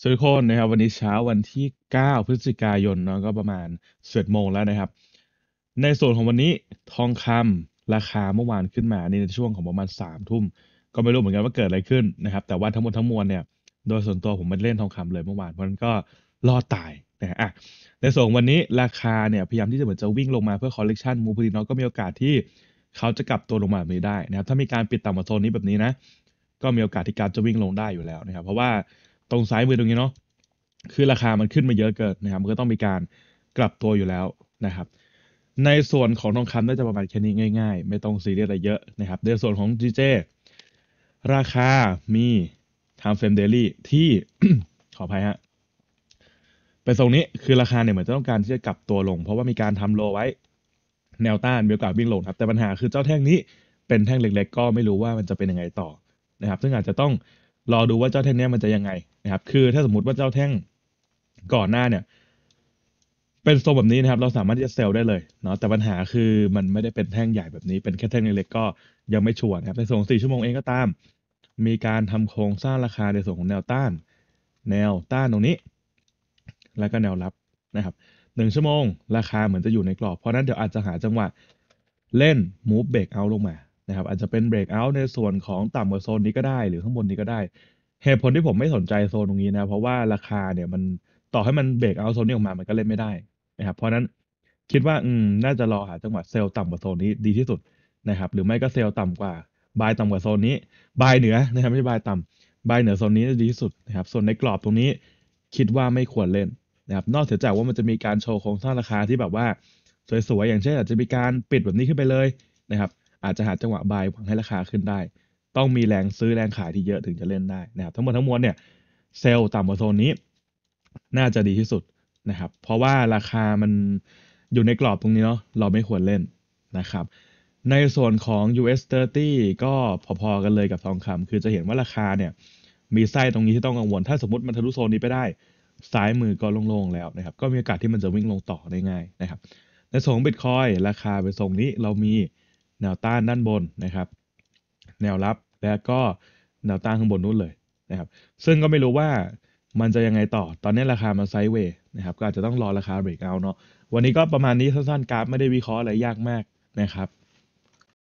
สวัสดีคนนะครับวันนี้เช้าวันที่ 9 พฤศจิกายนเนาะก็ประมาณเ1ดโมงแล้วนะครับ ในส่วนของวันนี้ทองคำ ราคาเมื่อวานขึ้นมาในช่วงของประมาณ3ามทุ่มก็ไม่รู้เหมือนกันว่าเกิดอะไรขึ้นนะครับแต่ว่าทั้งหมดทั้งมวลเนี่ยโดยส่วนตัวผมไม่เล่นทองคำเลยเมื่อวานเพราะนั้นก็รอดตายนะฮะในส่วนวันนี้ราคาเนี่ยพยายามที่จะเหมือนจะวิ่งลงมาเพื่อคอลเลกชันมูพดีเนาะก็มีโอกาสที่เขาจะกลับตัวลงมาแบบนี้ได้นะครับถ้ามีการปิดต่ำกว่าโซนนี้แบบนี้นะ ก็มีโอกาสที่การจะวิ่งลงได้อยู่แล้วนะครับเพราะว่าตรงซ้ายมือตรงนี้เนาะคือราคามันขึ้นมาเยอะเกินนะครับมันก็ต้องมีการกลับตัวอยู่แล้วนะครับ ในส่วนของทองคำน่าจะประมาณแค่นี้ง่ายๆ ไม่ต้องซีเรียสอะไรเยอะนะครับในส่วนของเจราคามี Time Frame Daily ที่ขออภัยฮะไปตรงนี้คือราคาเนี่ยเหมือนจะต้องการที่จะกลับตัวลง เพราะว่ามีการทำโลไว้ แนวต้านมีโอกาสวิ่งลงครับ แต่ปัญหาคือเจ้าแท่งนี้เป็นแท่งเล็ก ๆ ก็ไม่รู้ว่ามันจะเป็นยังไงต่อนะครับ ซึ่งอาจจะต้องรอดูว่าเจ้าแท่งเนี้ยมันจะยังไงนะครับ คือถ้าสมมติว่าเจ้าแท่งก่อนหน้าเนี่ย เป็นทรงแบบนี้นะครับ เราสามารถที่จะเซลล์ได้เลยเนาะ แต่ปัญหาคือมันไม่ได้เป็นแท่งใหญ่แบบนี้เป็นแค่แท่งเล็กๆก็ยังไม่ชัวร์นะครับในส่วนสี่ชั่วโมงเองก็ตาม มีการทำโครงสร้างราคาในส่วนของแนวต้าน แนวต้านตรงนี้ แล้วก็แนวรับนะครับหนึ่งชั่วโมง ราคาเหมือนจะอยู่ในกรอบ เพราะนั้นเดี๋ยวอาจจะหาจังหวะเล่นมูฟเบรกเอาลงมานะครับอาจจะเป็น break out ในส่วนของต่ำกว่าโซนนี้ก็ได้ หรือข้างบนนี้ก็ได้ เหตุผลที่ผมไม่สนใจโซนตรงนี้นะ เพราะว่าราคาเนี่ยมันต่อให้มัน break out โซนนี้ออกมามันก็เล่นไม่ได้นะครับ เพราะนั้นคิดว่าอืม น่าจะรอหาจังหวะเซลล์ต่ำกว่าโซนนี้ดีที่สุดนะครับ หรือไม่ก็เซลล์ต่ำกว่า บายต่ำกว่าโซนนี้ บายเหนือนะครับ ไม่ใช่บายต่ำบายเหนือโซนนี้จะดีที่สุดนะครับ ส่วนในกรอบตรงนี้ คิดว่าไม่ควรเล่นนะครับ นอกเสียจากว่ามันจะมีการโชว์โครงสร้างราคาที่แบบว่า สวยๆ อย่างเช่น อาจจะมีการปิดแบบนี้ขึ้นไปเลยนะครับอาจจะหาจังหวะบายหวังให้ราคาขึ้นได้ ต้องมีแรงซื้อแรงขายที่เยอะถึงจะเล่นได้นะครับ ทั้งหมดทั้งมวลเนี่ยเซลล์ต่ำกว่าโซนนี้ น่าจะดีที่สุดนะครับ เพราะว่าราคามันอยู่ในกรอบตรงนี้เนาะเราไม่ควรเล่นนะครับ ในส่วนของ US 30 ก็พอๆกันเลยกับทองคำคือจะเห็นว่าราคาเนี่ยมีไส้ตรงนี้ที่ต้องกังวลถ้าสมมติมันทะลุโซนนี้ไปได้ ซ้ายมือก็โล่งๆแล้วนะครับก็มีโอกาสที่มันจะวิ่งลงต่อได้ง่ายนะครับในส่วนของบิตคอยราคาไปทรงนี้เรามีแนวต้านด้านบนนะครับ แนวรับและก็ แนวต้านข้างบนนู้นเลยนะครับซึ่งก็ไม่รู้ว่ามันจะยังไงต่อตอนนี้ราคามันไซด์เวย์นะครับก็อาจจะต้องรอราคาเบรกเอาเนาะวันนี้ก็ประมาณนี้สั้นๆกราฟไม่ได้วิเคราะห์อะไรยากมากนะครับ